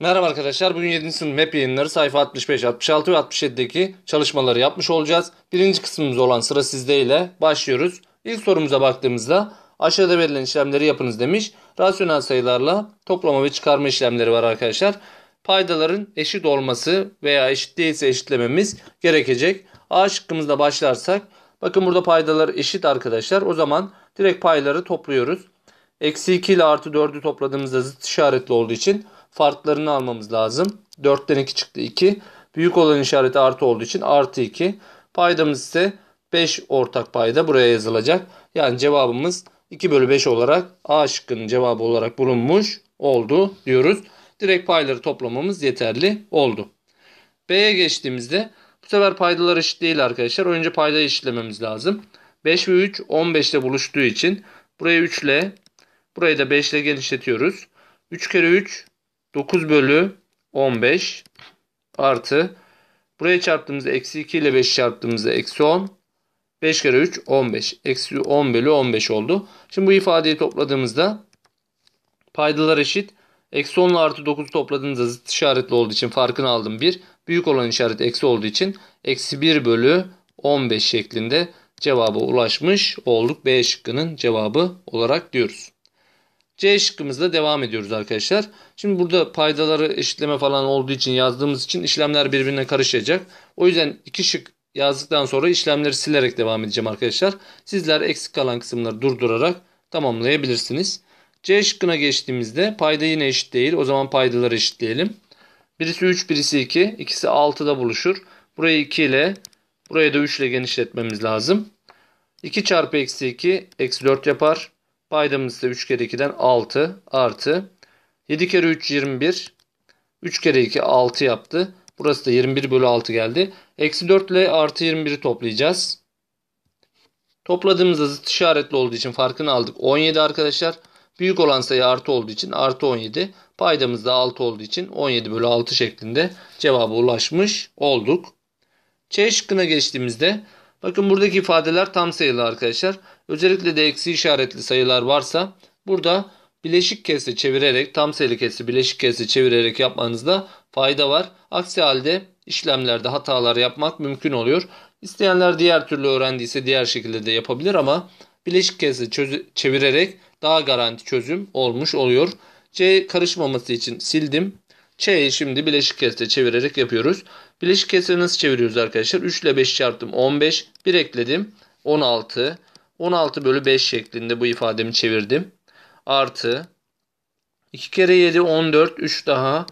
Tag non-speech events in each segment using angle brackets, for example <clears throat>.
Merhaba arkadaşlar. Bugün 7. sınıf MEP yayınları sayfa 65, 66 ve 67'deki çalışmaları yapmış olacağız. Birinci kısmımız olan sıra sizde ile başlıyoruz. İlk sorumuza baktığımızda aşağıda verilen işlemleri yapınız demiş. Rasyonel sayılarla toplama ve çıkarma işlemleri var arkadaşlar. Paydaların eşit olması veya eşit değilse eşitlememiz gerekecek. A şıkkımızda başlarsak bakın burada paydalar eşit arkadaşlar. O zaman direkt payları topluyoruz. Eksi 2 ile artı 4'ü topladığımızda zıt işaretli olduğu için farklarını almamız lazım. 4'ten 2 çıktı 2. Büyük olan işareti artı olduğu için artı 2. Paydamız ise 5 ortak payda buraya yazılacak. Yani cevabımız 2 bölü 5 olarak A şıkkının cevabı olarak bulunmuş oldu diyoruz. Direkt payları toplamamız yeterli oldu. B'ye geçtiğimizde bu sefer paydalar eşit değil arkadaşlar. Önce payda eşitlememiz lazım. 5 ve 3 15 ile buluştuğu için buraya 3 ile burayı da 5 ile genişletiyoruz. 3 kere 3 9 bölü 15 artı buraya çarptığımızda eksi 2 ile 5 çarptığımızda eksi 10. 5 kere 3 15. Eksi 10 bölü 15 oldu. Şimdi bu ifadeyi topladığımızda paydalar eşit. Eksi 10 artı 9 topladığınızda zıt işaretli olduğu için farkını aldım 1. Büyük olan işaret eksi olduğu için eksi 1 bölü 15 şeklinde cevaba ulaşmış olduk. B şıkkının cevabı olarak diyoruz. C şıkkımızla devam ediyoruz arkadaşlar. Şimdi burada paydaları eşitleme falan olduğu için yazdığımız için işlemler birbirine karışacak. O yüzden iki şık yazdıktan sonra işlemleri silerek devam edeceğim arkadaşlar. Sizler eksik kalan kısımları durdurarak tamamlayabilirsiniz. C şıkkına geçtiğimizde payda yine eşit değil. O zaman paydaları eşitleyelim. Birisi 3, birisi 2. İkisi 6'da buluşur. Burayı 2 ile, burayı da 3 ile genişletmemiz lazım. 2 çarpı eksi 2, eksi 4 yapar. Paydamız ise 3 kere 2'den 6 artı 7 kere 3 21. 3 kere 2 6 yaptı. Burası da 21 bölü 6 geldi. Eksi 4 ile artı 21'i toplayacağız. Topladığımızda zıt işaretli olduğu için farkını aldık. 17 arkadaşlar. Büyük olan sayı artı olduğu için artı 17. Paydamız da 6 olduğu için 17 bölü 6 şeklinde cevaba ulaşmış olduk. C geçtiğimizde Bakın buradaki ifadeler tam sayılı arkadaşlar. Özellikle de eksi işaretli sayılar varsa burada bileşik kesi çevirerek tam sayılı kesi bileşik kesi çevirerek yapmanızda fayda var. Aksi halde işlemlerde hatalar yapmak mümkün oluyor. İsteyenler diğer türlü öğrendiyse diğer şekilde de yapabilir ama bileşik kesi çevirerek daha garanti çözüm olmuş oluyor. C karışmaması için sildim. Ç'yi şimdi bileşik kesre çevirerek yapıyoruz. Bileşik kesre nasıl çeviriyoruz arkadaşlar? 3 ile 5 çarptım 15. 1 ekledim 16. 16 bölü 5 şeklinde bu ifademi çevirdim. Artı 2 kere 7 14 3 daha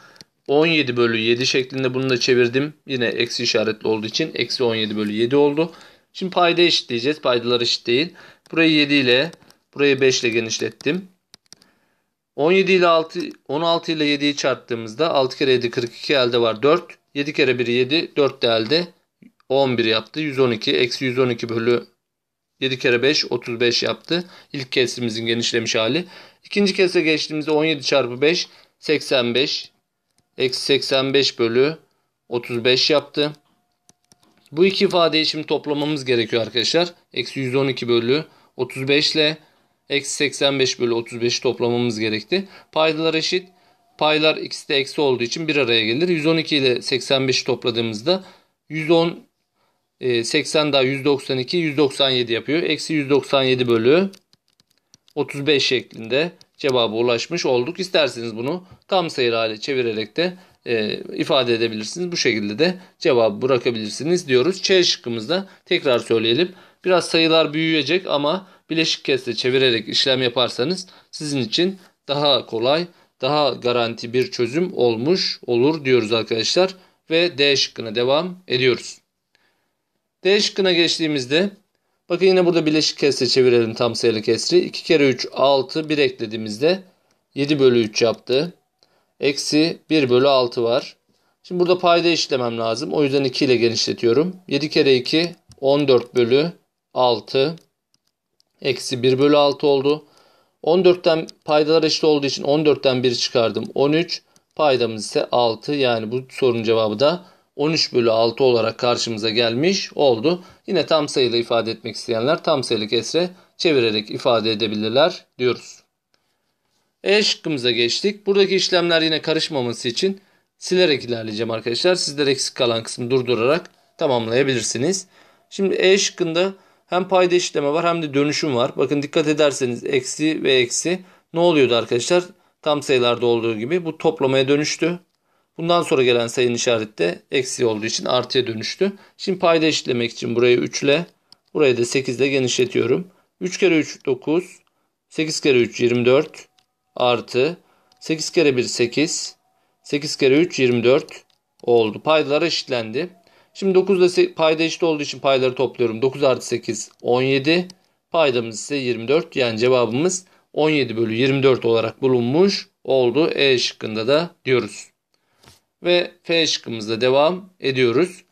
17 bölü 7 şeklinde bunu da çevirdim. Yine eksi işaretli olduğu için eksi 17 bölü 7 oldu. Şimdi payda eşitleyeceğiz. Paydalar eşit değil. Burayı 7 ile burayı 5 ile genişlettim. 17 ile 6, 16 ile 7'yi çarptığımızda 6 kere 7 42 elde var 4. 7 kere 1 7 4 de elde 11 yaptı. 112 eksi 112 bölü 7 kere 5 35 yaptı. İlk kesimizin genişlemiş hali. İkinci kese geçtiğimizde 17 çarpı 5 85 eksi 85 bölü 35 yaptı. Bu iki ifadeyi şimdi toplamamız gerekiyor arkadaşlar. Eksi 112 bölü 35 ile Eksi 85 bölü 35'i toplamamız gerekti. Paydalar eşit. Paylar ikisi de eksi olduğu için bir araya gelir. 112 ile 85'i topladığımızda 110 80 e, daha 192 197 yapıyor. Eksi 197 bölü 35 şeklinde cevaba ulaşmış olduk. İsterseniz bunu tam sayı hale çevirerek de e, ifade edebilirsiniz. Bu şekilde de cevabı bırakabilirsiniz diyoruz. Ç tekrar söyleyelim. Biraz sayılar büyüyecek ama bileşik kesle çevirerek işlem yaparsanız sizin için daha kolay, daha garanti bir çözüm olmuş olur diyoruz arkadaşlar ve D şıkkına devam ediyoruz. D şıkkına geçtiğimizde bakın yine burada bileşik kesre çevirelim tam sayılı kesri. 2 kere 3 6 1 eklediğimizde 7 bölü 3 yaptı. Eksi 1 bölü 6 var. Şimdi burada payda işlemem lazım. O yüzden 2 ile genişletiyorum. 7 kere 2 14 bölü 6 eksi 1 bölü 6 oldu. 14'ten paydalar eşit olduğu için 14'ten 1 çıkardım. 13 paydamız ise 6 yani bu sorunun cevabı da 13 bölü 6 olarak karşımıza gelmiş oldu. Yine tam sayıyla ifade etmek isteyenler tam sayılı kesre çevirerek ifade edebilirler diyoruz. E şıkkımıza geçtik. Buradaki işlemler yine karışmaması için silerek ilerleyeceğim arkadaşlar. Sizler eksik kalan kısmı durdurarak tamamlayabilirsiniz. Şimdi E şıkkında hem payda işleme var hem de dönüşüm var. Bakın dikkat ederseniz eksi ve eksi ne oluyordu arkadaşlar? Tam sayılarda olduğu gibi bu toplamaya dönüştü. Bundan sonra gelen sayının işareti de eksi olduğu için artıya dönüştü. Şimdi payda işlemek için burayı 3 ile burayı da 8 ile genişletiyorum. 3 kere 3 9 8 kere 3 24 artı 8 kere 1 8 8 kere 3 24 oldu. Paydalar eşitlendi. Şimdi 9 ile payda eşit olduğu için payları topluyorum. 9 artı 8 17. Paydamız ise 24. Yani cevabımız 17 bölü 24 olarak bulunmuş oldu. E şıkkında da diyoruz. Ve F şıkkımızda devam ediyoruz.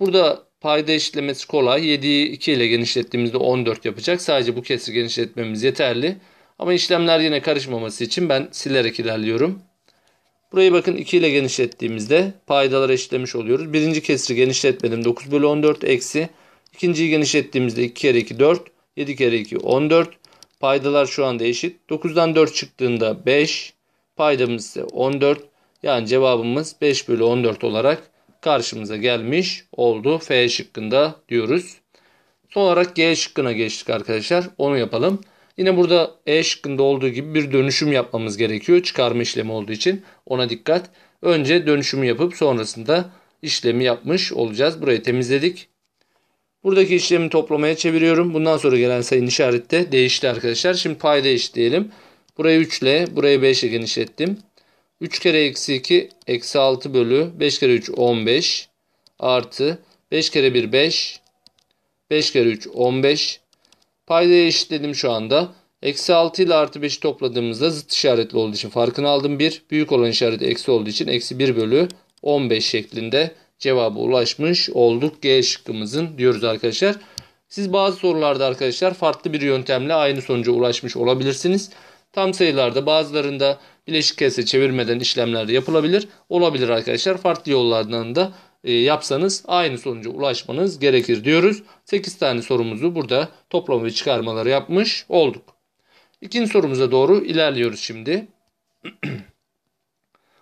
Burada payda eşitlemesi kolay. 7'yi 2 ile genişlettiğimizde 14 yapacak. Sadece bu kesri genişletmemiz yeterli. Ama işlemler yine karışmaması için ben silerek ilerliyorum. Burayı bakın 2 ile genişlettiğimizde paydaları eşitlemiş oluyoruz. Birinci kesri genişletmedim. 9 bölü 14 eksi. İkinciyi genişlettiğimizde 2 kere 2 4. 7 kere 2 14. Paydalar şu anda eşit. 9'dan 4 çıktığında 5. Paydamız ise 14. Yani cevabımız 5 bölü 14 olarak karşımıza gelmiş oldu. F şıkkında diyoruz. Son olarak G şıkkına geçtik arkadaşlar. Onu yapalım. Yine burada E şıkkında olduğu gibi bir dönüşüm yapmamız gerekiyor. Çıkarma işlemi olduğu için ona dikkat. Önce dönüşümü yapıp sonrasında işlemi yapmış olacağız. Burayı temizledik. Buradaki işlemi toplamaya çeviriyorum. Bundan sonra gelen sayının işarette değişti arkadaşlar. Şimdi pay payda diyelim. Burayı 3 ile burayı 5 ile genişlettim. 3 kere eksi 2 eksi 6 bölü 5 kere 3 15 artı 5 kere 1 5 5 kere 3 15 Paydayı eşitledim şu anda. Eksi 6 ile artı 5'i topladığımızda zıt işaretli olduğu için farkını aldım. 1 büyük olan işaret eksi olduğu için eksi 1 bölü 15 şeklinde cevaba ulaşmış olduk. G şıkkımızın diyoruz arkadaşlar. Siz bazı sorularda arkadaşlar farklı bir yöntemle aynı sonuca ulaşmış olabilirsiniz. Tam sayılarda bazılarında bileşik kese çevirmeden işlemler yapılabilir. Olabilir arkadaşlar. Farklı yollardan da e, yapsanız aynı sonuca ulaşmanız gerekir diyoruz. 8 tane sorumuzu burada toplam ve çıkarmaları yapmış olduk. İkinci sorumuza doğru ilerliyoruz şimdi. <clears throat>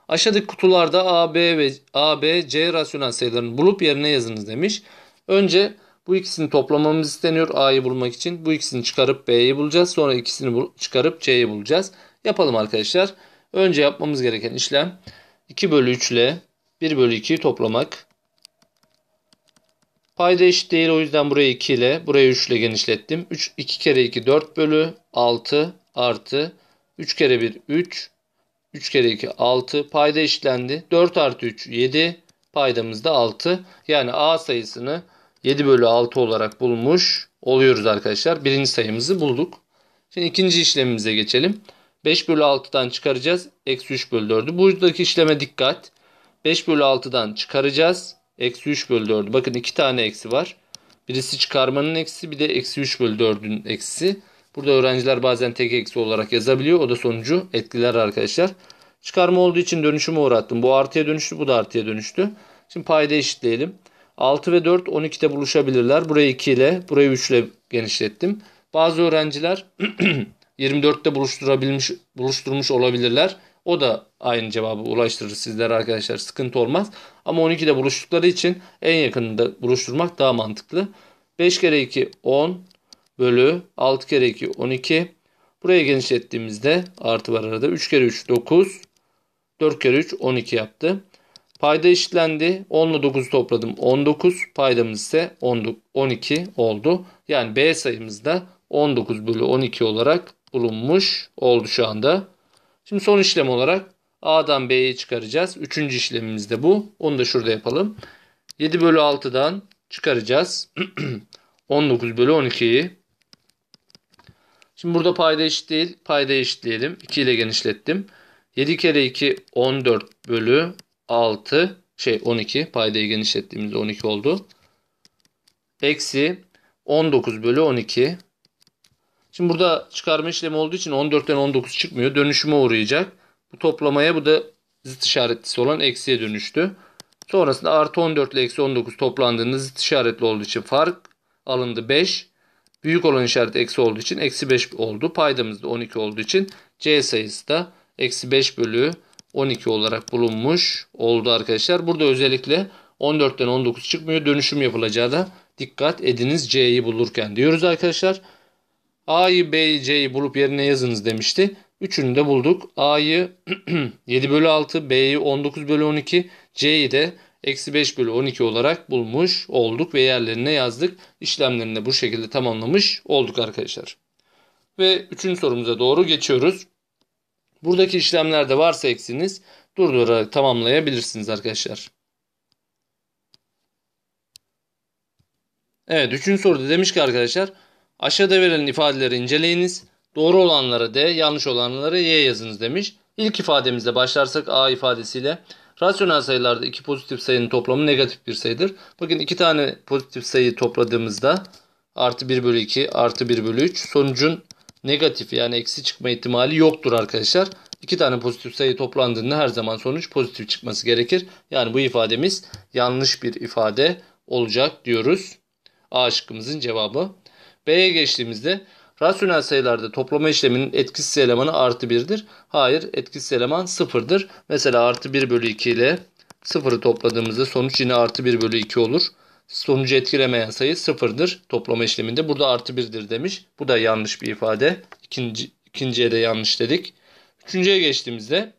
Aşağıdaki kutularda A, B ve A, B, C rasyonel sayılarını bulup yerine yazınız demiş. Önce bu ikisini toplamamız isteniyor A'yı bulmak için. Bu ikisini çıkarıp B'yi bulacağız. Sonra ikisini çıkarıp C'yi bulacağız. Yapalım arkadaşlar. Önce yapmamız gereken işlem 2 bölü 3 ile 1 bölü 2'yi toplamak. Payda eşit değil o yüzden burayı 2 ile burayı 3 ile genişlettim. 3, 2 kere 2 4 bölü 6 artı 3 kere 1 3 3 kere 2 6 payda eşitlendi. 4 artı 3 7 paydamız da 6. Yani A sayısını 7 bölü 6 olarak bulmuş oluyoruz arkadaşlar. Birinci sayımızı bulduk. Şimdi ikinci işlemimize geçelim. 5 bölü 6'dan çıkaracağız. Eksi 3 bölü 4'ü. Buradaki işleme dikkat. 5 bölü 6'dan çıkaracağız. Eksi 3 bölü 4. Bakın iki tane eksi var. Birisi çıkarmanın eksi bir de eksi 3 bölü 4'ün eksisi. Burada öğrenciler bazen tek eksi olarak yazabiliyor. O da sonucu etkiler arkadaşlar. Çıkarma olduğu için dönüşümü uğrattım. Bu artıya dönüştü bu da artıya dönüştü. Şimdi payda eşitleyelim. 6 ve 4 12'de buluşabilirler. Burayı 2 ile burayı 3 ile genişlettim. Bazı öğrenciler 24'te <clears throat> buluşturabilmiş buluşturmuş olabilirler. O da aynı cevabı ulaştırır sizlere arkadaşlar. Sıkıntı olmaz. Ama 12'de buluştukları için en yakınında buluşturmak daha mantıklı. 5 kere 2 10 bölü 6 kere 2 12. Buraya genişlettiğimizde artı var arada. 3 kere 3 9. 4 kere 3 12 yaptı. Payda eşitlendi. 10 ile 9'u topladım. 19. Paydamız ise 12 oldu. Yani B sayımız da 19 bölü 12 olarak bulunmuş oldu şu anda. Şimdi son işlem olarak A'dan B'yi çıkaracağız. Üçüncü işlemimiz de bu. Onu da şurada yapalım. 7 bölü 6'dan çıkaracağız. 19 <clears throat> bölü 12'yi. Şimdi burada payda eşit değil. Payda eşitleyelim. 2 ile genişlettim. 7 kere 2 14 bölü 6 şey 12 paydayı genişlettiğimizde 12 oldu. Eksi 19 bölü 12 Şimdi burada çıkarma işlemi olduğu için 14'ten 19 çıkmıyor. Dönüşüme uğrayacak. Bu toplamaya bu da zıt işaretlisi olan eksiye dönüştü. Sonrasında artı 14 ile eksi 19 toplandığında zıt işaretli olduğu için fark alındı 5. Büyük olan işaret eksi olduğu için eksi 5 oldu. Paydamız da 12 olduğu için C sayısı da eksi 5 bölü 12 olarak bulunmuş oldu arkadaşlar. Burada özellikle 14'ten 19 çıkmıyor. Dönüşüm yapılacağı da dikkat ediniz C'yi bulurken diyoruz arkadaşlar. A'yı B'yi C'yi bulup yerine yazınız demişti. Üçünü de bulduk. A'yı 7 <clears throat> bölü 6, B'yi 19 bölü 12, C'yi de eksi 5 bölü 12 olarak bulmuş olduk ve yerlerine yazdık. İşlemlerini de bu şekilde tamamlamış olduk arkadaşlar. Ve üçüncü sorumuza doğru geçiyoruz. Buradaki işlemlerde varsa eksiniz durdurarak tamamlayabilirsiniz arkadaşlar. Evet üçüncü soruda demiş ki arkadaşlar Aşağıda verilen ifadeleri inceleyiniz. Doğru olanları D, yanlış olanları Y yazınız demiş. İlk ifademizle başlarsak A ifadesiyle rasyonel sayılarda iki pozitif sayının toplamı negatif bir sayıdır. Bugün iki tane pozitif sayı topladığımızda artı 1 bölü 2 artı 1 bölü 3 sonucun negatif yani eksi çıkma ihtimali yoktur arkadaşlar. İki tane pozitif sayı toplandığında her zaman sonuç pozitif çıkması gerekir. Yani bu ifademiz yanlış bir ifade olacak diyoruz. A şıkkımızın cevabı. B'ye geçtiğimizde rasyonel sayılarda toplama işleminin etkisiz elemanı artı 1'dir. Hayır etkisiz eleman 0'dır. Mesela artı 1 bölü 2 ile 0'ı topladığımızda sonuç yine artı 1 bölü 2 olur. Sonucu etkilemeyen sayı 0'dır toplama işleminde. Burada artı 1'dir demiş. Bu da yanlış bir ifade. İkinci, ikinciye de yanlış dedik. Üçüncüye geçtiğimizde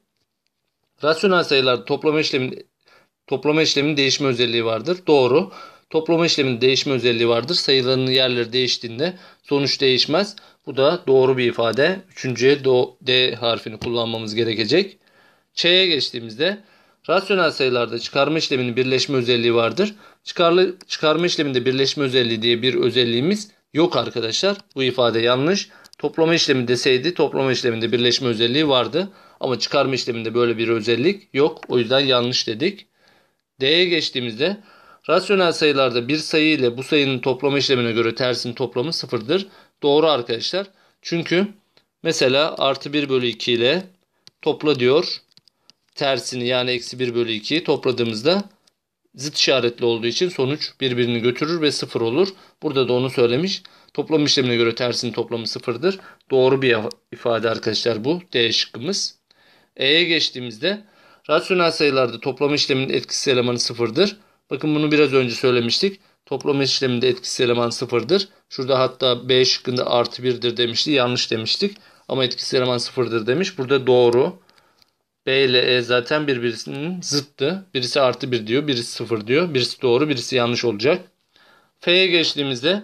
rasyonel sayılarda toplama işleminin toplama işleminin değişme özelliği vardır. Doğru. Toplama işleminin değişme özelliği vardır. Sayıların yerleri değiştiğinde sonuç değişmez. Bu da doğru bir ifade. Üçüncüye do, D harfini kullanmamız gerekecek. Ç'ye geçtiğimizde rasyonel sayılarda çıkarma işleminin birleşme özelliği vardır. Çıkarlı, çıkarma işleminde birleşme özelliği diye bir özelliğimiz yok arkadaşlar. Bu ifade yanlış. Toplama işlemi deseydi toplama işleminde birleşme özelliği vardı. Ama çıkarma işleminde böyle bir özellik yok. O yüzden yanlış dedik. D'ye geçtiğimizde Rasyonel sayılarda bir sayı ile bu sayının toplama işlemine göre tersinin toplamı sıfırdır. Doğru arkadaşlar. Çünkü mesela artı 1 bölü 2 ile topla diyor. Tersini yani eksi 1 bölü 2'yi topladığımızda zıt işaretli olduğu için sonuç birbirini götürür ve sıfır olur. Burada da onu söylemiş. Toplam işlemine göre tersinin toplamı sıfırdır. Doğru bir ifade arkadaşlar bu. D şıkkımız. E'ye geçtiğimizde rasyonel sayılarda toplam işleminin etkisi elemanı sıfırdır. Bakın bunu biraz önce söylemiştik. Toplama işleminde etkisiz eleman sıfırdır. Şurada hatta B şıkkında artı birdir demişti. Yanlış demiştik. Ama etkisiz eleman sıfırdır demiş. Burada doğru. B ile E zaten birbirinin zıttı. Birisi artı bir diyor. Birisi sıfır diyor. Birisi doğru birisi yanlış olacak. F'ye geçtiğimizde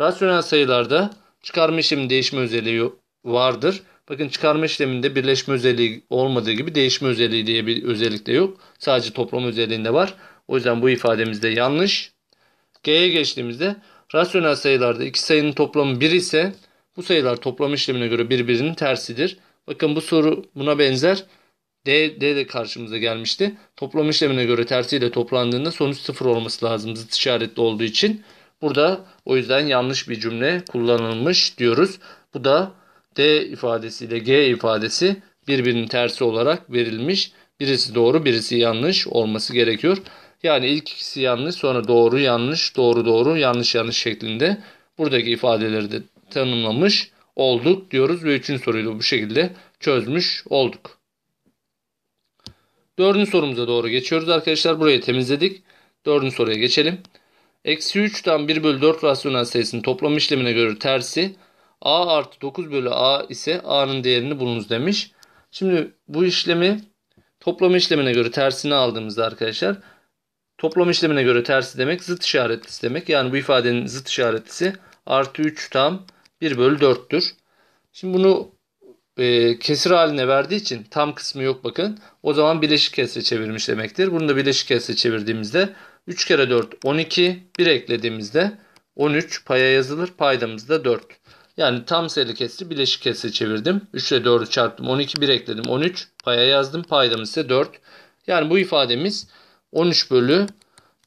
rasyonel sayılarda çıkarma işlemi değişme özelliği vardır. Bakın çıkarma işleminde birleşme özelliği olmadığı gibi değişme özelliği diye bir özellik de yok. Sadece toplama özelliğinde var. O yüzden bu ifademiz de yanlış. G'ye geçtiğimizde rasyonel sayılarda iki sayının toplamı 1 ise bu sayılar toplam işlemine göre birbirinin tersidir. Bakın bu soru buna benzer. D, D de karşımıza gelmişti. Toplam işlemine göre tersiyle toplandığında sonuç sıfır olması lazım zıt işaretli olduğu için. Burada o yüzden yanlış bir cümle kullanılmış diyoruz. Bu da D ifadesi ile G ifadesi birbirinin tersi olarak verilmiş. Birisi doğru birisi yanlış olması gerekiyor. Yani ilk ikisi yanlış sonra doğru yanlış doğru doğru yanlış yanlış şeklinde buradaki ifadeleri de tanımlamış olduk diyoruz ve üçüncü soruyu da bu şekilde çözmüş olduk. Dördüncü sorumuza doğru geçiyoruz arkadaşlar. Burayı temizledik. Dördüncü soruya geçelim. Eksi 3'ten 1 bölü 4 rasyonel sayısının toplam işlemine göre tersi a artı 9 bölü a ise a'nın değerini bulunuz demiş. Şimdi bu işlemi toplam işlemine göre tersini aldığımızda arkadaşlar Toplam işlemine göre tersi demek zıt işaretlisi demek. Yani bu ifadenin zıt işaretlisi artı 3 tam 1 bölü 4'tür. Şimdi bunu e, kesir haline verdiği için tam kısmı yok bakın. O zaman bileşik kesre çevirmiş demektir. Bunu da bileşik kesre çevirdiğimizde 3 kere 4 12 1 eklediğimizde 13 paya yazılır. Paydamız da 4. Yani tam sayılı kesri bileşik kesre çevirdim. 3 ile 4'ü çarptım. 12 1 ekledim. 13 paya yazdım. Paydamız ise 4. Yani bu ifademiz 13 bölü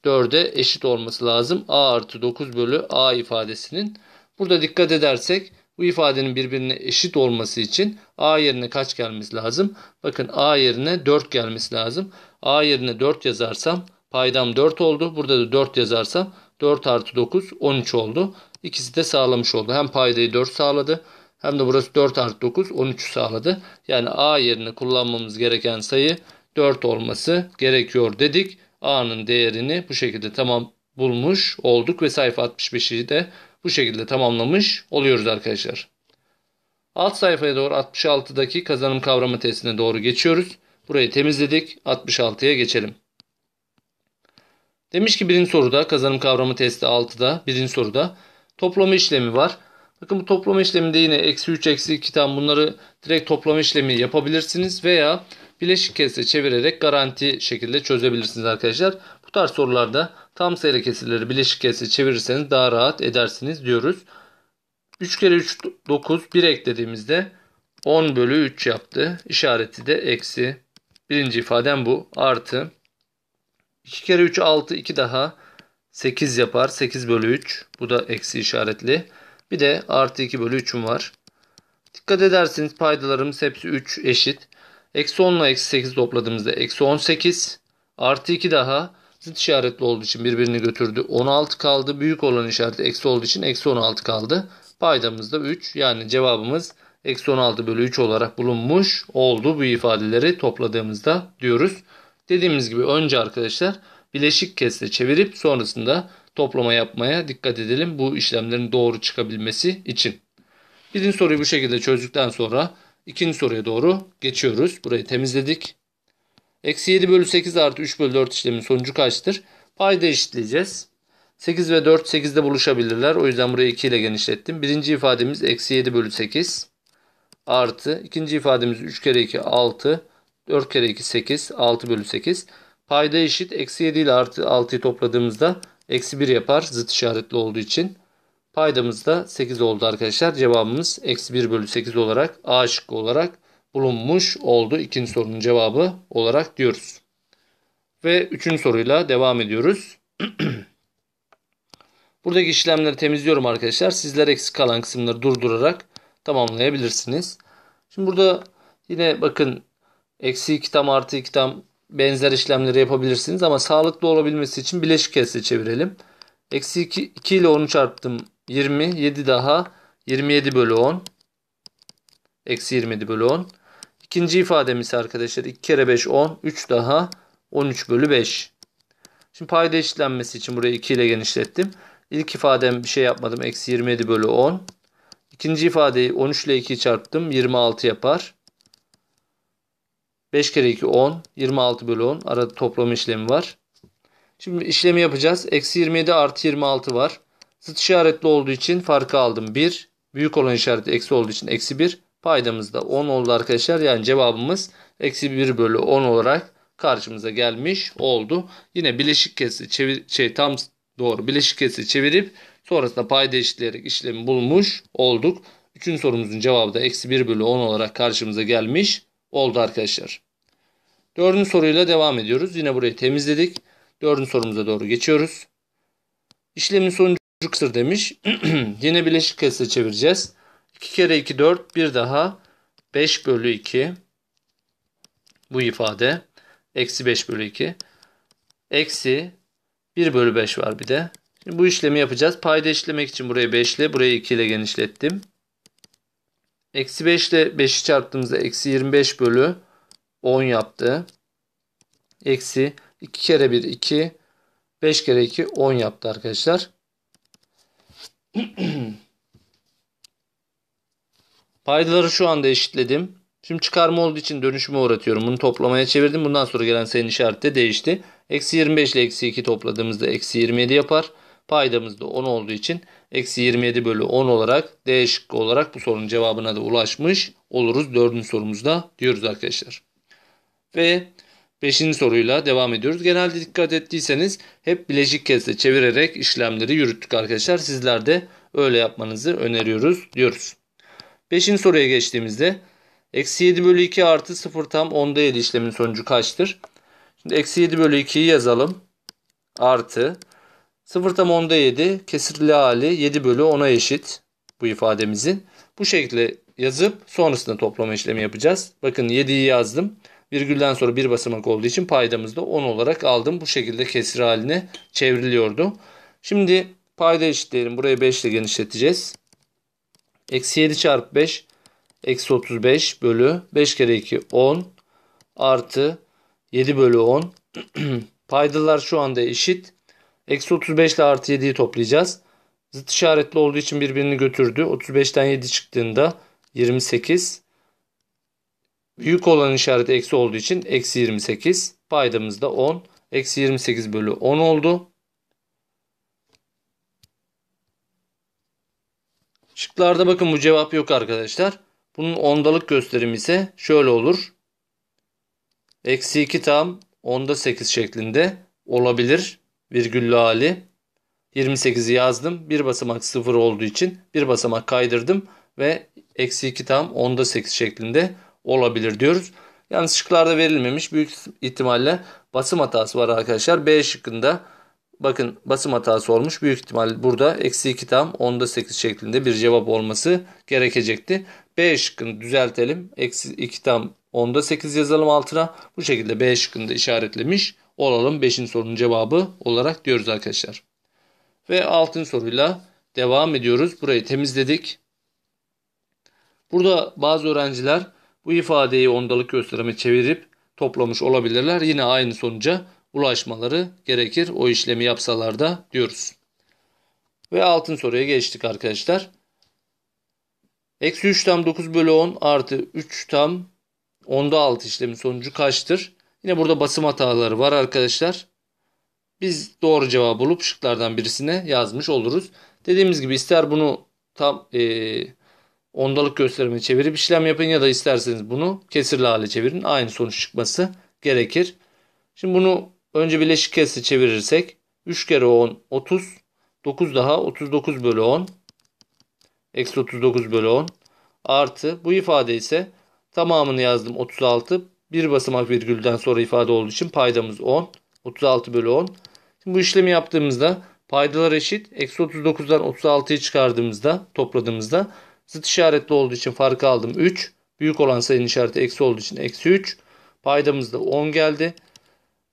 4'e eşit olması lazım. A artı 9 bölü A ifadesinin. Burada dikkat edersek bu ifadenin birbirine eşit olması için A yerine kaç gelmesi lazım? Bakın A yerine 4 gelmesi lazım. A yerine 4 yazarsam paydam 4 oldu. Burada da 4 yazarsam 4 artı 9 13 oldu. İkisi de sağlamış oldu. Hem paydayı 4 sağladı hem de burası 4 artı 9 13'ü sağladı. Yani A yerine kullanmamız gereken sayı 4 olması gerekiyor dedik. A'nın değerini bu şekilde tamam bulmuş olduk ve sayfa 65'i de bu şekilde tamamlamış oluyoruz arkadaşlar. Alt sayfaya doğru 66'daki kazanım kavramı testine doğru geçiyoruz. Burayı temizledik. 66'ya geçelim. Demiş ki birinci soruda kazanım kavramı testi 6'da birinci soruda toplama işlemi var. Bakın bu toplama işleminde yine eksi 3 eksi 2 tam bunları direkt toplama işlemi yapabilirsiniz veya bileşik kese çevirerek garanti şekilde çözebilirsiniz arkadaşlar. Bu tarz sorularda tam sayılı kesirleri bileşik kese çevirirseniz daha rahat edersiniz diyoruz. 3 kere 3 9 1 eklediğimizde 10 bölü 3 yaptı. İşareti de eksi. Birinci ifadem bu. Artı. 2 kere 3 6 2 daha 8 yapar. 8 bölü 3. Bu da eksi işaretli. Bir de artı 2 bölü 3'üm var. Dikkat ederseniz paydalarımız hepsi 3 eşit. Eksi 10 ile eksi 8 topladığımızda eksi 18. Artı 2 daha zıt işaretli olduğu için birbirini götürdü. 16 kaldı. Büyük olan işareti eksi olduğu için eksi 16 kaldı. Paydamız da 3. Yani cevabımız eksi 16 bölü 3 olarak bulunmuş oldu. Bu ifadeleri topladığımızda diyoruz. Dediğimiz gibi önce arkadaşlar bileşik kesle çevirip sonrasında toplama yapmaya dikkat edelim. Bu işlemlerin doğru çıkabilmesi için. Birinci soruyu bu şekilde çözdükten sonra İkinci soruya doğru geçiyoruz. Burayı temizledik. Eksi 7 bölü 8 artı 3 bölü 4 işlemin sonucu kaçtır? Payda eşitleyeceğiz. 8 ve 4 8'de buluşabilirler. O yüzden burayı 2 ile genişlettim. Birinci ifademiz eksi 7 bölü 8 artı. ikinci ifademiz 3 kere 2 6. 4 kere 2 8. 6 bölü 8. Payda eşit eksi 7 ile artı 6'yı topladığımızda eksi 1 yapar zıt işaretli olduğu için. Paydamız da 8 oldu arkadaşlar. Cevabımız eksi 1 bölü 8 olarak A şıkkı olarak bulunmuş oldu. ikinci sorunun cevabı olarak diyoruz. Ve üçüncü soruyla devam ediyoruz. <clears throat> Buradaki işlemleri temizliyorum arkadaşlar. Sizler eksik kalan kısımları durdurarak tamamlayabilirsiniz. Şimdi burada yine bakın eksi 2 tam artı 2 tam benzer işlemleri yapabilirsiniz. Ama sağlıklı olabilmesi için bileşik kese çevirelim. Eksi 2, 2 ile 10'u çarptım 20, 7 daha 27 bölü 10. Eksi 27 bölü 10. İkinci ifademiz arkadaşlar 2 kere 5 10. 3 daha 13 bölü 5. Şimdi payda eşitlenmesi için burayı 2 ile genişlettim. İlk ifadem bir şey yapmadım. Eksi 27 bölü 10. İkinci ifadeyi 13 ile 2 çarptım. 26 yapar. 5 kere 2 10. 26 bölü 10. Arada toplama işlemi var. Şimdi işlemi yapacağız. Eksi 27 artı 26 var. Zıt işaretli olduğu için farkı aldım 1. Büyük olan işareti eksi olduğu için eksi 1. Paydamız da 10 oldu arkadaşlar. Yani cevabımız eksi 1 bölü 10 olarak karşımıza gelmiş oldu. Yine bileşik kesi çevir şey tam doğru bileşik kesi çevirip sonrasında payda eşitleyerek işlemi bulmuş olduk. Üçüncü sorumuzun cevabı da eksi 1 bölü 10 olarak karşımıza gelmiş oldu arkadaşlar. Dördüncü soruyla devam ediyoruz. Yine burayı temizledik. Dördüncü sorumuza doğru geçiyoruz. İşlemin sonucu küçüktür demiş. <clears throat> Yine bileşik kesle çevireceğiz. 2 kere 2 4 bir daha 5 bölü 2 bu ifade. Eksi 5 bölü 2. Eksi 1 bölü 5 var bir de. Şimdi bu işlemi yapacağız. Payda işlemek için buraya 5 ile burayı 2 ile genişlettim. Eksi 5 ile 5'i çarptığımızda eksi 25 bölü 10 yaptı. Eksi 2 kere 1 2 5 kere 2 10 yaptı arkadaşlar. <clears throat> Paydaları şu anda eşitledim. Şimdi çıkarma olduğu için dönüşümü uğratıyorum. Bunu toplamaya çevirdim. Bundan sonra gelen sayının işareti de değişti. Eksi 25 ile eksi 2 topladığımızda eksi 27 yapar. Paydamız da 10 olduğu için eksi 27 bölü 10 olarak D şıkkı olarak bu sorunun cevabına da ulaşmış oluruz. Dördüncü sorumuzda diyoruz arkadaşlar. Ve Beşinci soruyla devam ediyoruz. Genelde dikkat ettiyseniz hep bileşik kesle çevirerek işlemleri yürüttük arkadaşlar. Sizler de öyle yapmanızı öneriyoruz diyoruz. Beşinci soruya geçtiğimizde eksi 7 bölü 2 artı 0 tam 10'da 7 işlemin sonucu kaçtır? Şimdi eksi 7 bölü 2'yi yazalım. Artı 0 tam 10'da 7 kesirli hali 7 bölü 10'a eşit bu ifademizin. Bu şekilde yazıp sonrasında toplama işlemi yapacağız. Bakın 7'yi yazdım. Virgülden sonra bir basamak olduğu için paydamızda 10 olarak aldım. Bu şekilde kesir haline çevriliyordu. Şimdi payda eşitleyelim. Burayı 5 ile genişleteceğiz. Eksi 7 çarpı 5 eksi 35 bölü 5 kere 2 10 artı 7 bölü 10. <clears throat> Paydalar şu anda eşit. Eksi 35 ile artı 7'yi toplayacağız. Zıt işaretli olduğu için birbirini götürdü. 35'ten 7 çıktığında 28. Büyük olan işareti eksi olduğu için eksi 28. Paydamız da 10. Eksi 28 bölü 10 oldu. Şıklarda bakın bu cevap yok arkadaşlar. Bunun ondalık gösterimi ise şöyle olur. Eksi 2 tam onda 8 şeklinde olabilir. Virgüllü hali. 28'i yazdım. Bir basamak 0 olduğu için bir basamak kaydırdım ve eksi 2 tam onda 8 şeklinde olabilir diyoruz. Yalnız şıklarda verilmemiş. Büyük ihtimalle basım hatası var arkadaşlar. B şıkkında bakın basım hatası olmuş. Büyük ihtimal burada eksi 2 tam onda 8 şeklinde bir cevap olması gerekecekti. B şıkkını düzeltelim. Eksi 2 tam onda 8 yazalım altına. Bu şekilde B şıkkını da işaretlemiş olalım. 5. sorunun cevabı olarak diyoruz arkadaşlar. Ve 6. soruyla devam ediyoruz. Burayı temizledik. Burada bazı öğrenciler bu ifadeyi ondalık gösterimi çevirip toplamış olabilirler. Yine aynı sonuca ulaşmaları gerekir o işlemi yapsalar da diyoruz. Ve altın soruya geçtik arkadaşlar. Eksi 3 tam 9 bölü 10 artı 3 tam 10'da 6 işlemin sonucu kaçtır? Yine burada basım hataları var arkadaşlar. Biz doğru cevabı bulup şıklardan birisine yazmış oluruz. Dediğimiz gibi ister bunu tam e, ondalık gösterimini çevirip işlem yapın ya da isterseniz bunu kesirli hale çevirin. Aynı sonuç çıkması gerekir. Şimdi bunu önce bileşik kesri çevirirsek 3 kere 10 30 9 daha 39 bölü 10 eksi 39 bölü 10 artı bu ifade ise tamamını yazdım 36 bir basamak virgülden sonra ifade olduğu için paydamız 10 36 bölü 10 Şimdi bu işlemi yaptığımızda paydalar eşit eksi 39'dan 36'yı çıkardığımızda topladığımızda Zıt işaretli olduğu için farkı aldım 3. Büyük olan sayının işareti eksi olduğu için eksi 3. Paydamız da 10 geldi.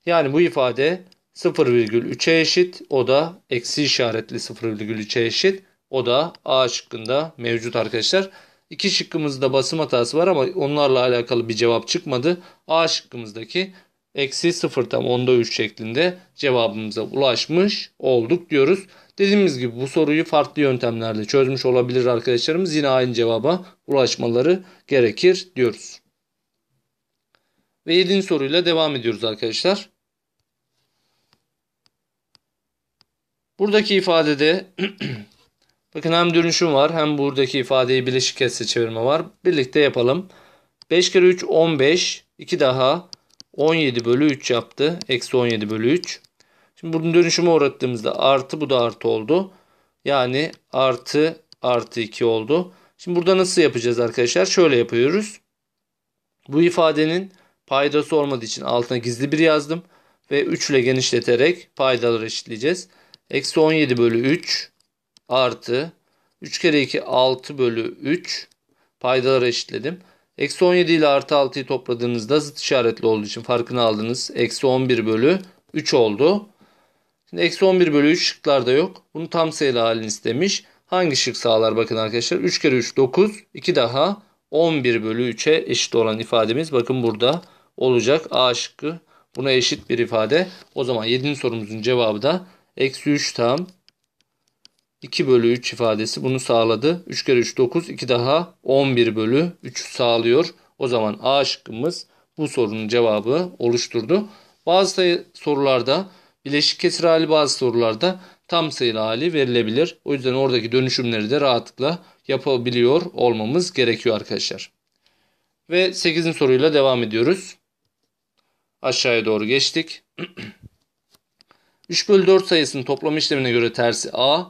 Yani bu ifade 0,3'e eşit. O da eksi işaretli 0,3'e eşit. O da A şıkkında mevcut arkadaşlar. İki şıkkımızda basım hatası var ama onlarla alakalı bir cevap çıkmadı. A şıkkımızdaki eksi 0 tam onda 3 şeklinde cevabımıza ulaşmış olduk diyoruz. Dediğimiz gibi bu soruyu farklı yöntemlerle çözmüş olabilir arkadaşlarımız. Yine aynı cevaba ulaşmaları gerekir diyoruz. Ve 7. soruyla devam ediyoruz arkadaşlar. Buradaki ifadede <clears throat> bakın hem dönüşüm var hem buradaki ifadeyi bileşik kesle çevirme var. Birlikte yapalım. 5 kere 3 15 2 daha 17 bölü 3 yaptı. Eksi 17 bölü 3. Şimdi bunun dönüşümü uğrattığımızda artı bu da artı oldu. Yani artı artı 2 oldu. Şimdi burada nasıl yapacağız arkadaşlar? Şöyle yapıyoruz. Bu ifadenin paydası olmadığı için altına gizli bir yazdım. Ve 3 ile genişleterek paydaları eşitleyeceğiz. Eksi 17 bölü 3 artı 3 kere 2 6 bölü 3 paydaları eşitledim. Eksi 17 ile artı 6'yı topladığınızda zıt işaretli olduğu için farkını aldınız. Eksi 11 bölü 3 oldu. Şimdi eksi 11 bölü 3 şıklarda yok. Bunu tam sayılı halini istemiş. Hangi şık sağlar bakın arkadaşlar. 3 kere 3 9. 2 daha 11 bölü 3'e eşit olan ifademiz bakın burada olacak. A şıkkı buna eşit bir ifade. O zaman 7. sorumuzun cevabı da eksi 3 tam 2 bölü 3 ifadesi bunu sağladı. 3 kere 3 9 2 daha 11 bölü 3 sağlıyor. O zaman A şıkkımız bu sorunun cevabı oluşturdu. Bazı sorularda Bileşik kesir hali bazı sorularda tam sayılı hali verilebilir. O yüzden oradaki dönüşümleri de rahatlıkla yapabiliyor olmamız gerekiyor arkadaşlar. Ve 8. soruyla devam ediyoruz. Aşağıya doğru geçtik. 3 <clears throat> bölü 4 sayısının toplam işlemine göre tersi A,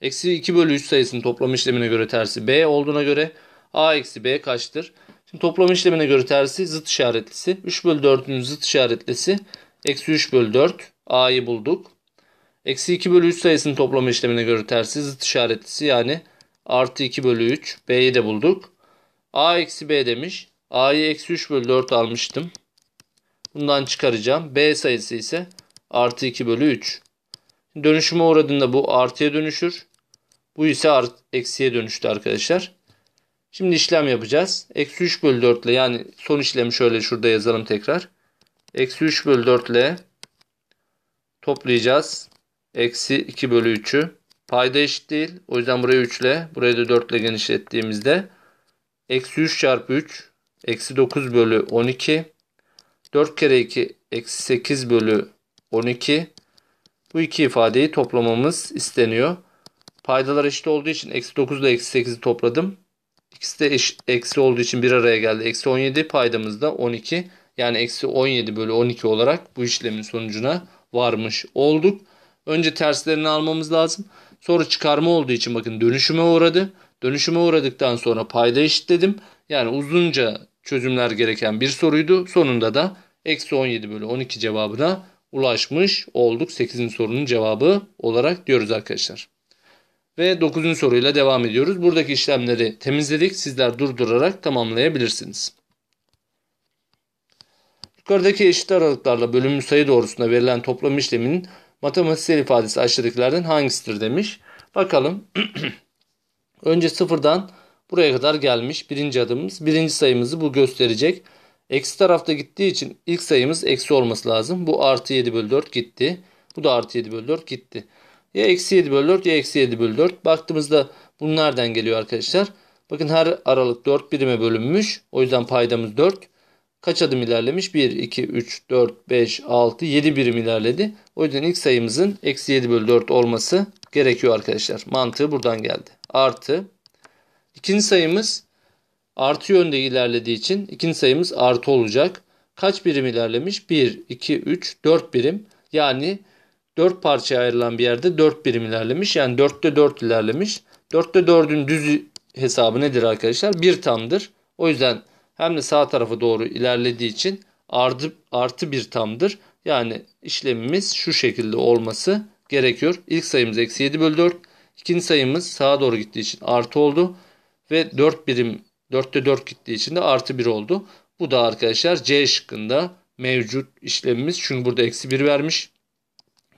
eksi 2 bölü 3 sayısının toplam işlemine göre tersi B olduğuna göre A eksi B kaçtır? Şimdi toplam işlemine göre tersi zıt işaretlisi. 3 bölü 4'ün zıt işaretlisi eksi 3 bölü 4. A'yı bulduk. Eksi 2 bölü 3 sayısının toplama işlemine göre tersi zıt işaretlisi yani artı 2 bölü 3. B'yi de bulduk. A eksi B demiş. A'yı eksi 3 bölü 4 almıştım. Bundan çıkaracağım. B sayısı ise artı 2 bölü 3. Dönüşüme uğradığında bu artıya dönüşür. Bu ise art, eksiye dönüştü arkadaşlar. Şimdi işlem yapacağız. Eksi 3 bölü 4 ile yani son işlemi şöyle şurada yazalım tekrar. Eksi 3 bölü 4 ile toplayacağız. Eksi 2 bölü 3'ü. Payda eşit değil. O yüzden burayı 3 ile burayı da 4 ile genişlettiğimizde eksi 3 çarpı 3 eksi 9 bölü 12 4 kere 2 eksi 8 bölü 12 bu iki ifadeyi toplamamız isteniyor. Paydalar eşit olduğu için eksi 9 ile eksi 8'i topladım. İkisi de eş eksi olduğu için bir araya geldi. Eksi 17 paydamız da 12. Yani eksi 17 bölü 12 olarak bu işlemin sonucuna varmış olduk. Önce terslerini almamız lazım. Sonra çıkarma olduğu için bakın dönüşüme uğradı. Dönüşüme uğradıktan sonra payda eşitledim. Yani uzunca çözümler gereken bir soruydu. Sonunda da eksi 17 bölü 12 cevabına ulaşmış olduk. 8. sorunun cevabı olarak diyoruz arkadaşlar. Ve 9. soruyla devam ediyoruz. Buradaki işlemleri temizledik. Sizler durdurarak tamamlayabilirsiniz. Yukarıdaki eşit aralıklarla bölünmüş sayı doğrusunda verilen toplam işlemin matematiksel ifadesi aşağıdakilerden hangisidir demiş. Bakalım. <clears throat> Önce sıfırdan buraya kadar gelmiş birinci adımımız. Birinci sayımızı bu gösterecek. Eksi tarafta gittiği için ilk sayımız eksi olması lazım. Bu artı 7 bölü 4 gitti. Bu da artı 7 bölü 4 gitti. Ya eksi 7 bölü 4 ya eksi 7 bölü 4. Baktığımızda bunlardan geliyor arkadaşlar. Bakın her aralık 4 birime bölünmüş. O yüzden paydamız 4 kaç adım ilerlemiş? 1, 2, 3, 4, 5, 6, 7 birim ilerledi. O yüzden ilk sayımızın eksi 7 bölü 4 olması gerekiyor arkadaşlar. Mantığı buradan geldi. Artı. İkinci sayımız artı yönde ilerlediği için ikinci sayımız artı olacak. Kaç birim ilerlemiş? 1, 2, 3, 4 birim. Yani 4 parçaya ayrılan bir yerde 4 birim ilerlemiş. Yani 4'te 4 ilerlemiş. 4'te 4'ün düz hesabı nedir arkadaşlar? 1 tamdır. O yüzden hem de sağ tarafa doğru ilerlediği için artı, artı bir tamdır. Yani işlemimiz şu şekilde olması gerekiyor. İlk sayımız eksi 7 bölü 4. İkinci sayımız sağa doğru gittiği için artı oldu. Ve 4 birim 4'te 4 gittiği için de artı 1 oldu. Bu da arkadaşlar C şıkkında mevcut işlemimiz. Çünkü burada eksi 1 vermiş.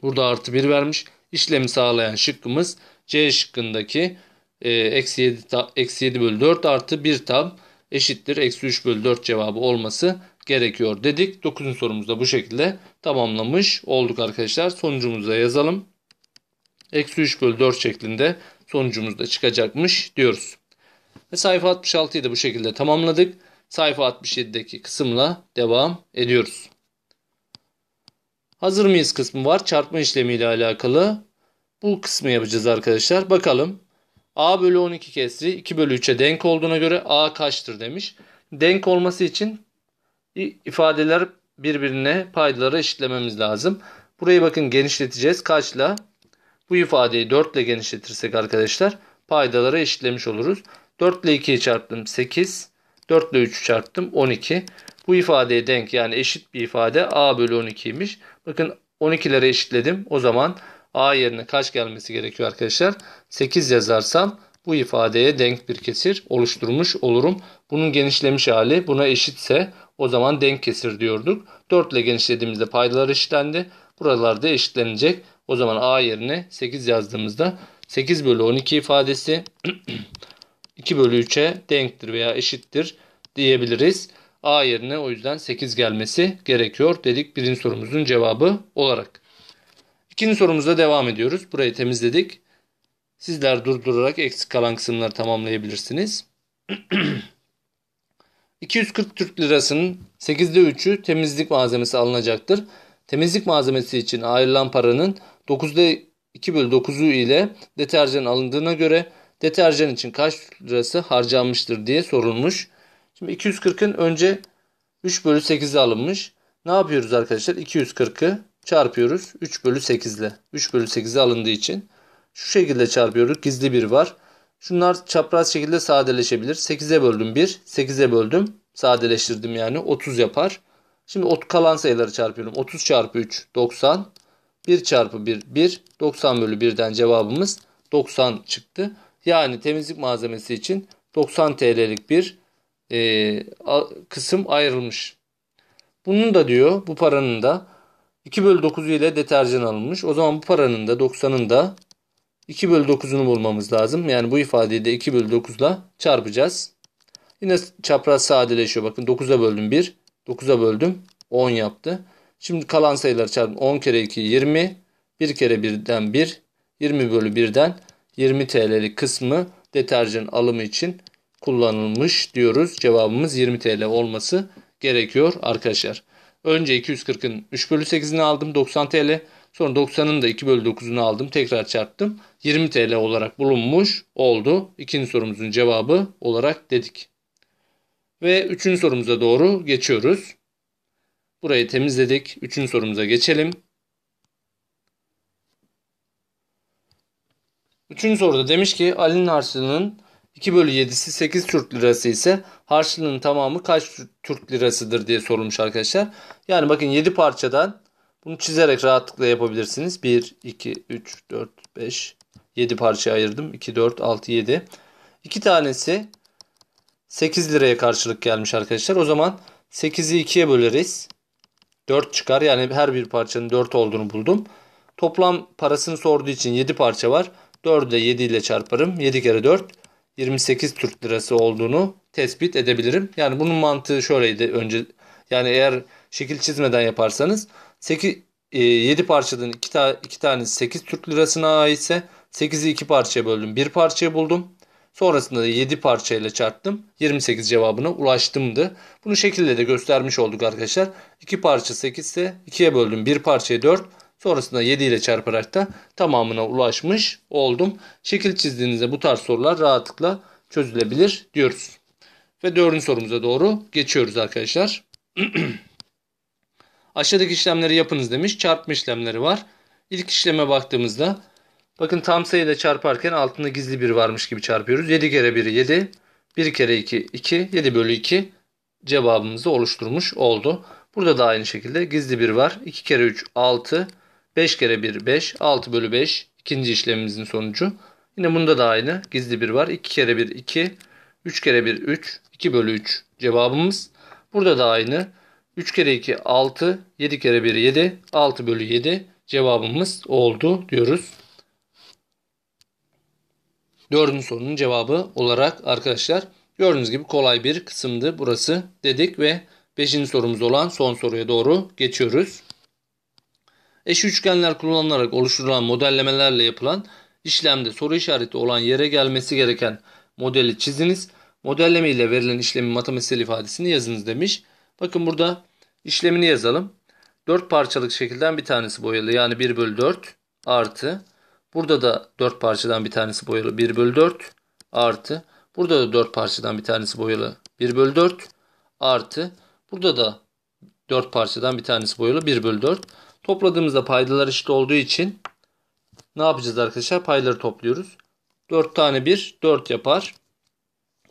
Burada artı 1 vermiş. İşlemi sağlayan şıkkımız C şıkkındaki e, eksi 7, eksi 7 bölü 4 artı 1 tam eşittir eksi 3 bölü 4 cevabı olması gerekiyor dedik. 9. sorumuzda bu şekilde tamamlamış olduk arkadaşlar. Sonucumuzu da yazalım. Eksi 3 bölü 4 şeklinde sonucumuz da çıkacakmış diyoruz. Ve sayfa 66'yı da bu şekilde tamamladık. Sayfa 67'deki kısımla devam ediyoruz. Hazır mıyız kısmı var. Çarpma işlemi ile alakalı bu kısmı yapacağız arkadaşlar. Bakalım A bölü 12 kesri 2 bölü 3'e denk olduğuna göre A kaçtır demiş. Denk olması için ifadeler birbirine paydaları eşitlememiz lazım. Burayı bakın genişleteceğiz. Kaçla? Bu ifadeyi 4 ile genişletirsek arkadaşlar paydaları eşitlemiş oluruz. 4 ile 2'yi çarptım 8. 4 ile 3'ü çarptım 12. Bu ifadeye denk yani eşit bir ifade A bölü 12'ymiş. Bakın 12'lere eşitledim. O zaman A yerine kaç gelmesi gerekiyor arkadaşlar? 8 yazarsam bu ifadeye denk bir kesir oluşturmuş olurum. Bunun genişlemiş hali buna eşitse o zaman denk kesir diyorduk. 4 ile genişlediğimizde paydalar eşitlendi. da eşitlenecek. O zaman A yerine 8 yazdığımızda 8 bölü 12 ifadesi 2 <clears throat> bölü 3'e denktir veya eşittir diyebiliriz. A yerine o yüzden 8 gelmesi gerekiyor dedik birinci sorumuzun cevabı olarak. İkinci sorumuzda devam ediyoruz. Burayı temizledik. Sizler durdurarak eksik kalan kısımları tamamlayabilirsiniz. 240 <clears throat> Türk Lirası'nın 8'de 3'ü temizlik malzemesi alınacaktır. Temizlik malzemesi için ayrılan paranın 9'da 2 bölü 9'u ile deterjan alındığına göre deterjan için kaç lirası harcanmıştır diye sorulmuş. Şimdi 240'ın önce 3 bölü 8'i alınmış. Ne yapıyoruz arkadaşlar? 240'ı çarpıyoruz 3 bölü 8 ile. 3 bölü 8'e alındığı için şu şekilde çarpıyoruz. Gizli bir var. Şunlar çapraz şekilde sadeleşebilir. 8'e böldüm 1, 8'e böldüm. Sadeleştirdim yani 30 yapar. Şimdi kalan sayıları çarpıyorum. 30 çarpı 3 90. 1 çarpı 1 1. 90 bölü 1'den cevabımız 90 çıktı. Yani temizlik malzemesi için 90 TL'lik bir e, kısım ayrılmış. Bunun da diyor bu paranın da 2 bölü 9 ile deterjan alınmış. O zaman bu paranın da 90'ın da 2 bölü 9'unu bulmamız lazım. Yani bu ifadeyi de 2 bölü 9 ile çarpacağız. Yine çapraz sadeleşiyor. Bakın 9'a böldüm 1. 9'a böldüm 10 yaptı. Şimdi kalan sayıları çarpın. 10 kere 2 20. 1 kere 1'den 1. 20 bölü 1'den 20 TL'lik kısmı deterjan alımı için kullanılmış diyoruz. Cevabımız 20 TL olması gerekiyor arkadaşlar. Önce 240'ın 3 bölü 8'ini aldım 90 TL. Sonra 90'ın da 2 bölü 9'unu aldım. Tekrar çarptım. 20 TL olarak bulunmuş oldu. İkinci sorumuzun cevabı olarak dedik. Ve üçüncü sorumuza doğru geçiyoruz. Burayı temizledik. Üçüncü sorumuza geçelim. Üçüncü soruda demiş ki Ali'nin harçlığının 2 bölü 7'si 8 Türk lirası ise harçlığının tamamı kaç Türk lirasıdır diye sorulmuş arkadaşlar. Yani bakın 7 parçadan bunu çizerek rahatlıkla yapabilirsiniz. 1, 2, 3, 4, 5, 7 parça ayırdım. 2, 4, 6, 7. 2 tanesi 8 liraya karşılık gelmiş arkadaşlar. O zaman 8'i 2'ye böleriz. 4 çıkar. Yani her bir parçanın 4 olduğunu buldum. Toplam parasını sorduğu için 7 parça var. 4'ü de 7 ile çarparım. 7 kere 4. 28 Türk lirası olduğunu tespit edebilirim. Yani bunun mantığı şöyleydi önce. Yani eğer şekil çizmeden yaparsanız 8, 7 e, parçadan 2, ta, 2 tane 8 Türk lirasına aitse 8'i 2 parçaya böldüm. 1 parçayı buldum. Sonrasında da 7 parçayla çarptım. 28 cevabına ulaştımdı. Bunu şekilde de göstermiş olduk arkadaşlar. 2 parça 8 ise 2'ye böldüm. 1 parçaya 4, Sonrasında 7 ile çarparak da tamamına ulaşmış oldum. Şekil çizdiğinizde bu tarz sorular rahatlıkla çözülebilir diyoruz. Ve dördüncü sorumuza doğru geçiyoruz arkadaşlar. <clears throat> Aşağıdaki işlemleri yapınız demiş. Çarpma işlemleri var. İlk işleme baktığımızda bakın tam sayıyla çarparken altında gizli bir varmış gibi çarpıyoruz. 7 kere 1 7. 1 kere 2 2. 7 bölü 2 cevabımızı oluşturmuş oldu. Burada da aynı şekilde gizli bir var. 2 kere 3 6. 5 kere 1 5. 6 bölü 5 ikinci işlemimizin sonucu. Yine bunda da aynı. Gizli 1 var. 2 kere 1 2. 3 kere 1 3. 2 bölü 3 cevabımız. Burada da aynı. 3 kere 2 6. 7 kere 1 7. 6 bölü 7 cevabımız oldu diyoruz. Dördüncü sorunun cevabı olarak arkadaşlar gördüğünüz gibi kolay bir kısımdı burası dedik ve beşinci sorumuz olan son soruya doğru geçiyoruz. Eş üçgenler kullanılarak oluşturulan modellemelerle yapılan işlemde soru işareti olan yere gelmesi gereken modeli çiziniz. Modelleme ile verilen işlemin matematiksel ifadesini yazınız demiş. Bakın burada işlemini yazalım. 4 parçalık şekilden bir tanesi boyalı yani 1 bölü 4 artı. Burada da 4 parçadan bir tanesi boyalı 1 bölü 4 artı. Burada da 4 parçadan bir tanesi boyalı 1 bölü 4 artı. Burada da 4 parçadan bir tanesi boyalı 1 bölü 4 Topladığımızda paydalar eşit olduğu için ne yapacağız arkadaşlar? Payları topluyoruz. 4 tane 1 4 yapar.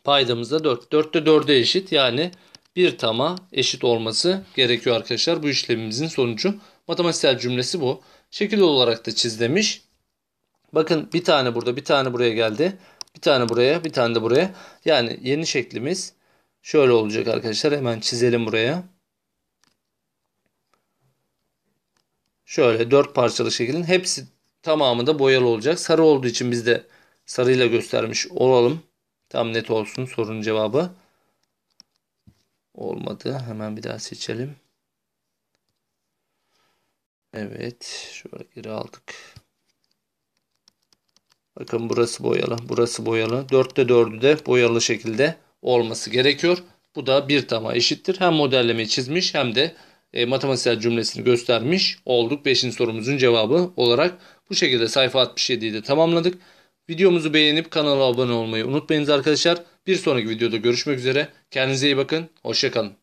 Paydamızda da 4. 4 de 4'e eşit yani 1 tama eşit olması gerekiyor arkadaşlar. Bu işlemimizin sonucu matematiksel cümlesi bu. Şekil olarak da çizlemiş. Bakın bir tane burada bir tane buraya geldi. Bir tane buraya bir tane de buraya. Yani yeni şeklimiz şöyle olacak arkadaşlar. Hemen çizelim buraya. Şöyle dört parçalı şeklin hepsi tamamı da boyalı olacak. Sarı olduğu için biz de sarıyla göstermiş olalım. Tam net olsun sorunun cevabı. Olmadı. Hemen bir daha seçelim. Evet. Şöyle geri aldık. Bakın burası boyalı. Burası boyalı. dörtte dördü de boyalı şekilde olması gerekiyor. Bu da bir tama eşittir. Hem modelleme çizmiş hem de e, matematiksel cümlesini göstermiş olduk. 5. sorumuzun cevabı olarak bu şekilde sayfa 67'yi de tamamladık. Videomuzu beğenip kanala abone olmayı unutmayınız arkadaşlar. Bir sonraki videoda görüşmek üzere. Kendinize iyi bakın. Hoşçakalın.